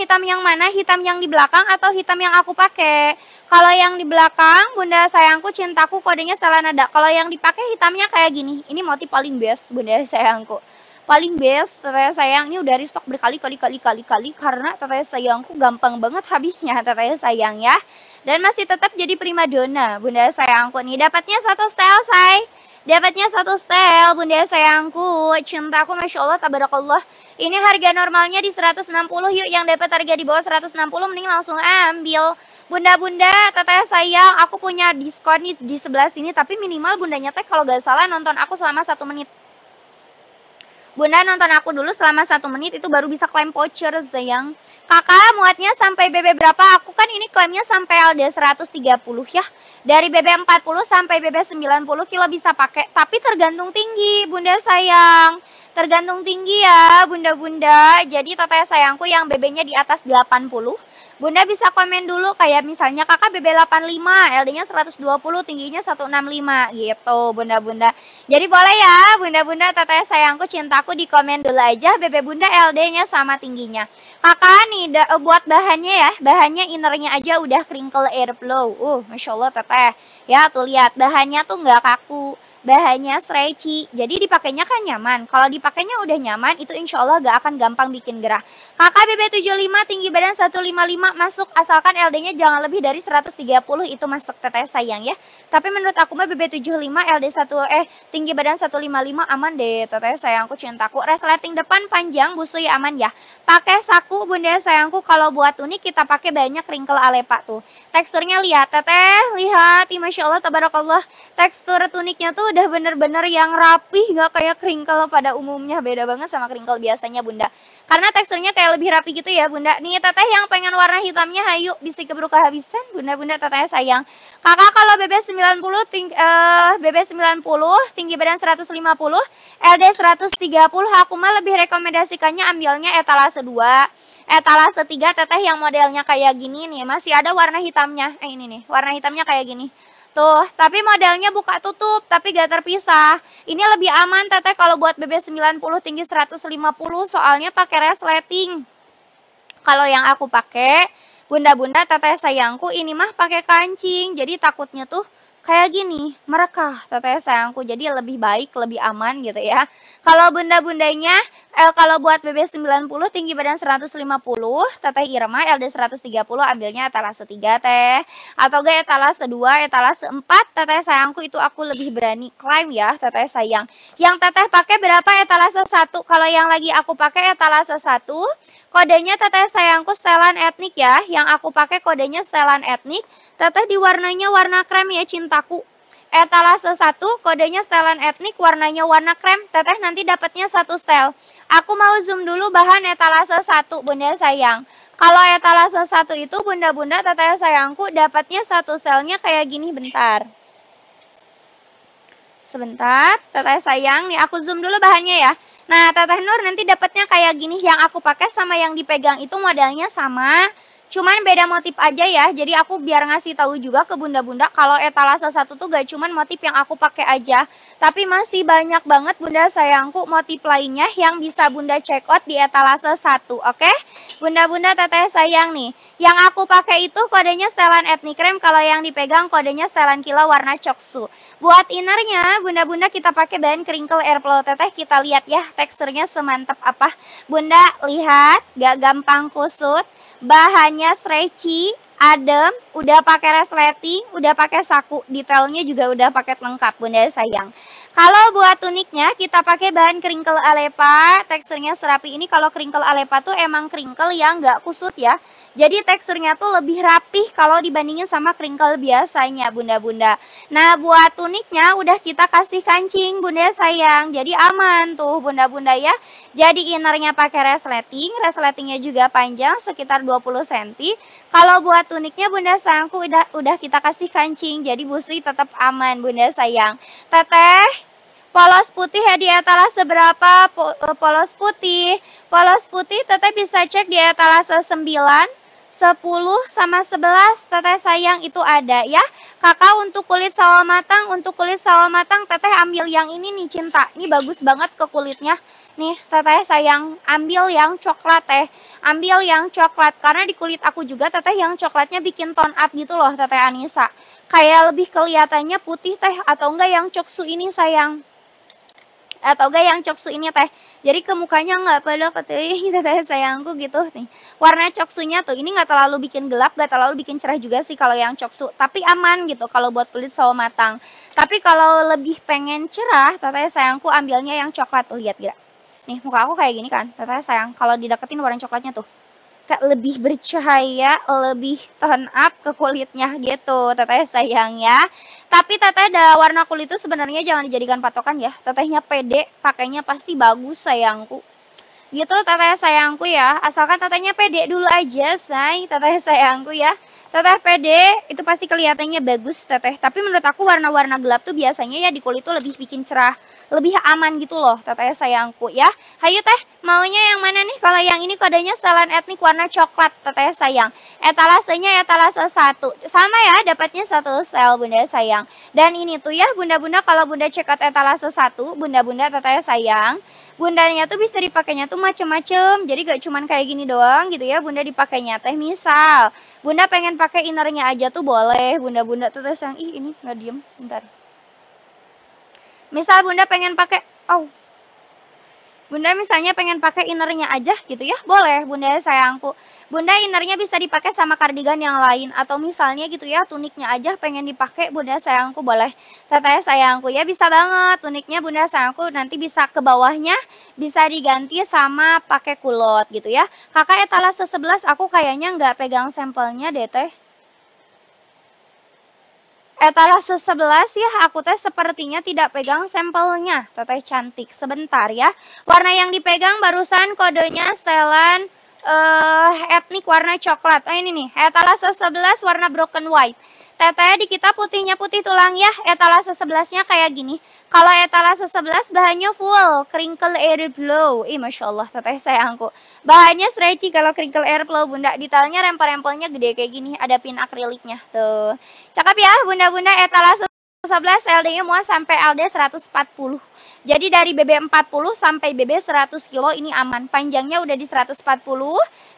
hitam yang mana? Hitam yang di belakang atau hitam yang aku pakai? Kalau yang di belakang, Bunda sayangku cintaku kodenya Stella Nada. Kalau yang dipakai hitamnya kayak gini. Ini motif paling best, Bunda sayangku. Paling best, teteh sayang. Ini udah restock berkali-kali-kali-kali-kali karena teteh sayangku gampang banget habisnya, teteh sayang ya. Dan masih tetap jadi prima primadona, Bunda sayangku nih. Dapatnya satu style, say. Dapatnya satu setel, bunda sayangku, cintaku, masya Allah, tabarakallah. Ini harga normalnya di 160, yuk yang dapat harga di bawah 160 mending langsung ambil. Bunda-bunda, teteh sayang, aku punya diskon di sebelah sini, tapi minimal bundanya teh kalau gak salah nonton aku selama satu menit. Bunda nonton aku dulu selama satu menit itu baru bisa klaim voucher sayang. Kakak muatnya sampai BB berapa? Aku kan ini klaimnya sampai LD 130 ya. Dari BB 40 sampai BB 90 kilo bisa pakai. Tapi tergantung tinggi Bunda sayang. Tergantung tinggi ya bunda-bunda. Jadi tata sayangku yang bb di atas 80. Bunda bisa komen dulu kayak misalnya kakak BB 85, LD-nya 120, tingginya 165 gitu bunda-bunda. Jadi boleh ya bunda-bunda tata sayangku cintaku di komen dulu aja BB bunda LD-nya sama tingginya. Kakak nih eh, buat bahannya ya, bahannya innernya aja udah crinkle airflow. Uh, Masya Allah teteh. Ya tuh lihat bahannya tuh nggak kaku bahannya stretchy. Jadi dipakainya kan nyaman. Kalau dipakainya udah nyaman, itu insya Allah gak akan gampang bikin gerah. Kakak BB75 tinggi badan 155 masuk asalkan LD-nya jangan lebih dari 130 itu masuk teteh sayang ya. Tapi menurut aku mah BB75 LD1 eh tinggi badan 155 aman deh teteh sayangku cintaku. Resleting depan panjang busui aman ya. Pakai saku bunda sayangku kalau buat tunik kita pakai banyak wrinkle alepa tuh. Teksturnya lihat teteh, lihat, Masya Allah tabarakallah. Tekstur tuniknya tuh udah bener-bener yang rapih nggak kayak kringkel pada umumnya beda banget sama kringkel biasanya bunda karena teksturnya kayak lebih rapi gitu ya bunda nih teteh yang pengen warna hitamnya hayu bisa keburu kehabisan bunda bunda teteh sayang kakak kalau BB 90 ting uh, BB 90 tinggi badan 150 LD 130 aku mah lebih rekomendasikannya ambilnya etalase 2 etalase 3 teteh yang modelnya kayak gini nih masih ada warna hitamnya eh ini nih warna hitamnya kayak gini Tuh, tapi modelnya buka tutup, tapi gak terpisah. Ini lebih aman teteh kalau buat BB90 tinggi 150, soalnya pakai resleting. Kalau yang aku pakai, bunda-bunda teteh sayangku ini mah pakai kancing, jadi takutnya tuh kayak gini, mereka, teteh sayangku. Jadi lebih baik, lebih aman gitu ya. Kalau bunda-bundanya, eh, kalau buat BB 90 tinggi badan 150, teteh Irma LD 130 ambilnya etalase 3 teh. Atau gak etalase 2, etalase 4, teteh sayangku itu aku lebih berani klaim ya teteh sayang. Yang teteh pakai berapa etalase 1? Kalau yang lagi aku pakai etalase 1, Kodenya teteh sayangku setelan etnik ya, yang aku pakai kodenya setelan etnik. Teteh di warnanya warna krem ya cintaku. Etalase satu kodenya setelan etnik, warnanya warna krem. Teteh nanti dapatnya satu setel. Aku mau zoom dulu bahan etalase satu bunda sayang. Kalau etalase satu itu bunda-bunda teteh sayangku dapatnya satu setelnya kayak gini bentar. Sebentar, teteh sayang, nih aku zoom dulu bahannya ya. Nah, Teteh Nur nanti dapatnya kayak gini yang aku pakai sama yang dipegang itu modelnya sama. Cuman beda motif aja ya, jadi aku biar ngasih tahu juga ke bunda-bunda kalau etalase satu tuh gak cuman motif yang aku pakai aja. Tapi masih banyak banget bunda sayangku motif lainnya yang bisa bunda check out di etalase satu, oke? Okay? Bunda-bunda teteh sayang nih, yang aku pakai itu kodenya setelan etnik krem, kalau yang dipegang kodenya setelan kilo warna coksu. Buat innernya, bunda-bunda kita pakai bahan crinkle airflow teteh, kita lihat ya teksturnya semantap apa. Bunda, lihat, gak gampang kusut bahannya stretchy, adem, udah pakai resleting, udah pakai saku, detailnya juga udah paket lengkap Bunda sayang. Kalau buat tuniknya kita pakai bahan kringkel alepa, teksturnya serapi ini kalau kringkel alepa tuh emang kringkel yang nggak kusut ya. Jadi teksturnya tuh lebih rapih kalau dibandingin sama kringkel biasanya bunda-bunda. Nah buat tuniknya udah kita kasih kancing bunda sayang, jadi aman tuh bunda-bunda ya. Jadi innernya pakai resleting, resletingnya juga panjang sekitar 20 cm. Kalau buat tuniknya bunda sayangku udah, udah kita kasih kancing, jadi busi tetap aman bunda sayang. Teteh Polos putih ya di etalase berapa? Eh, polos putih. Polos putih teteh bisa cek di etalase 9, 10 sama 11 teteh sayang itu ada ya. Kakak untuk kulit sawo matang, untuk kulit sawo matang teteh ambil yang ini nih cinta. Ini bagus banget ke kulitnya. Nih teteh sayang ambil yang coklat teh. Ambil yang coklat karena di kulit aku juga teteh yang coklatnya bikin tone up gitu loh teteh Anissa. Kayak lebih kelihatannya putih teh atau enggak yang coksu ini sayang atau enggak yang coksu ini teh jadi ke mukanya nggak pada ketih gitu teh sayangku gitu nih warna coksunya tuh ini nggak terlalu bikin gelap nggak terlalu bikin cerah juga sih kalau yang coksu tapi aman gitu kalau buat kulit sawo matang tapi kalau lebih pengen cerah teteh sayangku ambilnya yang coklat tuh lihat gak nih muka aku kayak gini kan teteh sayang kalau dideketin warna coklatnya tuh kayak lebih bercahaya, lebih tone up ke kulitnya gitu. Teteh sayang ya. Tapi teteh ada warna kulit itu sebenarnya jangan dijadikan patokan ya. Tetehnya pede, pakainya pasti bagus sayangku. Gitu teteh sayangku ya. Asalkan tetehnya pede dulu aja, say. Teteh sayangku ya. Teteh pede itu pasti kelihatannya bagus teteh. Tapi menurut aku warna-warna gelap tuh biasanya ya di kulit tuh lebih bikin cerah lebih aman gitu loh teteh sayangku ya. Hayu teh, maunya yang mana nih? Kalau yang ini kodenya setelan etnik warna coklat teteh sayang. Etalasenya etalase satu. Sama ya, dapatnya satu style bunda sayang. Dan ini tuh ya bunda-bunda kalau bunda check out etalase satu, bunda-bunda teteh sayang bundanya tuh bisa dipakainya tuh macem-macem jadi gak cuman kayak gini doang gitu ya bunda dipakainya teh misal bunda pengen pakai innernya aja tuh boleh bunda-bunda teteh sayang ih ini nggak diem bentar Misal Bunda pengen pakai oh. Bunda misalnya pengen pakai innernya aja gitu ya. Boleh Bunda ya, sayangku. Bunda innernya bisa dipakai sama kardigan yang lain atau misalnya gitu ya tuniknya aja pengen dipakai Bunda sayangku boleh. Teteh sayangku ya bisa banget tuniknya Bunda sayangku nanti bisa ke bawahnya bisa diganti sama pakai kulot gitu ya. Kakak etalase 11 aku kayaknya nggak pegang sampelnya deh teh. Etalase eh, 11 ya, aku teh sepertinya tidak pegang sampelnya. Teteh cantik, sebentar ya. Warna yang dipegang barusan kodenya setelan uh, etnik warna coklat. Oh ini nih, etalase eh, 11 warna broken white. Teteh di kita putihnya putih tulang ya, etalase sebelasnya kayak gini. Kalau etalase sebelas bahannya full, crinkle air blow. Ih, Masya Allah, teteh sayangku. Bahannya stretchy kalau crinkle air blow, bunda. Detailnya rempel-rempelnya gede kayak gini, ada pin akriliknya. Tuh, cakep ya bunda-bunda etalase sebelas LD-nya muat sampai LD 140. Jadi dari BB 40 sampai BB 100 kilo ini aman. Panjangnya udah di 140,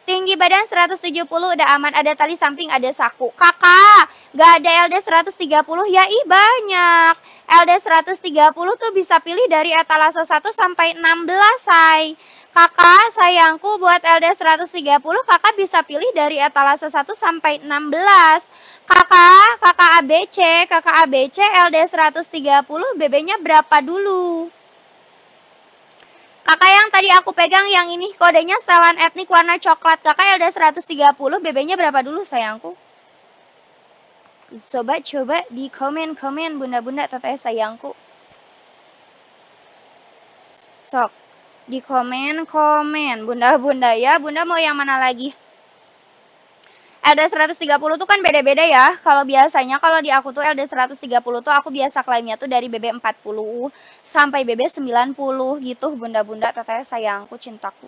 tinggi badan 170 udah aman. Ada tali samping, ada saku. Kakak, Gak ada LD 130? Ya i banyak. LD 130 tuh bisa pilih dari etalase 1 sampai 16, say. Kakak, sayangku buat LD 130 kakak bisa pilih dari etalase 1 sampai 16. Kakak, kakak ABC, kakak ABC LD 130 BB-nya berapa dulu? Kakak yang tadi aku pegang yang ini kodenya setelan etnik warna coklat. Kakak LD 130 BB-nya berapa dulu sayangku? Sobat coba di komen-komen bunda-bunda teteh sayangku. Sok, di komen-komen bunda-bunda ya. Bunda mau yang mana lagi? LD 130 tuh kan beda-beda ya. Kalau biasanya kalau di aku tuh LD 130 tuh aku biasa klaimnya tuh dari BB 40 sampai BB 90 gitu bunda-bunda teteh sayangku cintaku.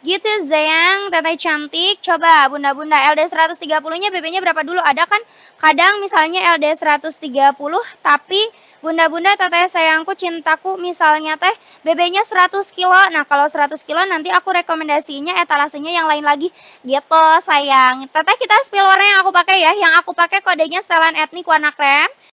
Gitu Zayang, teteh cantik. Coba bunda-bunda LD 130-nya BB-nya berapa dulu? Ada kan kadang misalnya LD 130 tapi bunda-bunda teteh sayangku cintaku misalnya teh BB-nya 100 kilo. Nah kalau 100 kilo nanti aku rekomendasinya etalasenya yang lain lagi gitu sayang. Teteh kita spill warna yang aku pakai ya. Yang aku pakai kodenya setelan etnik warna krem.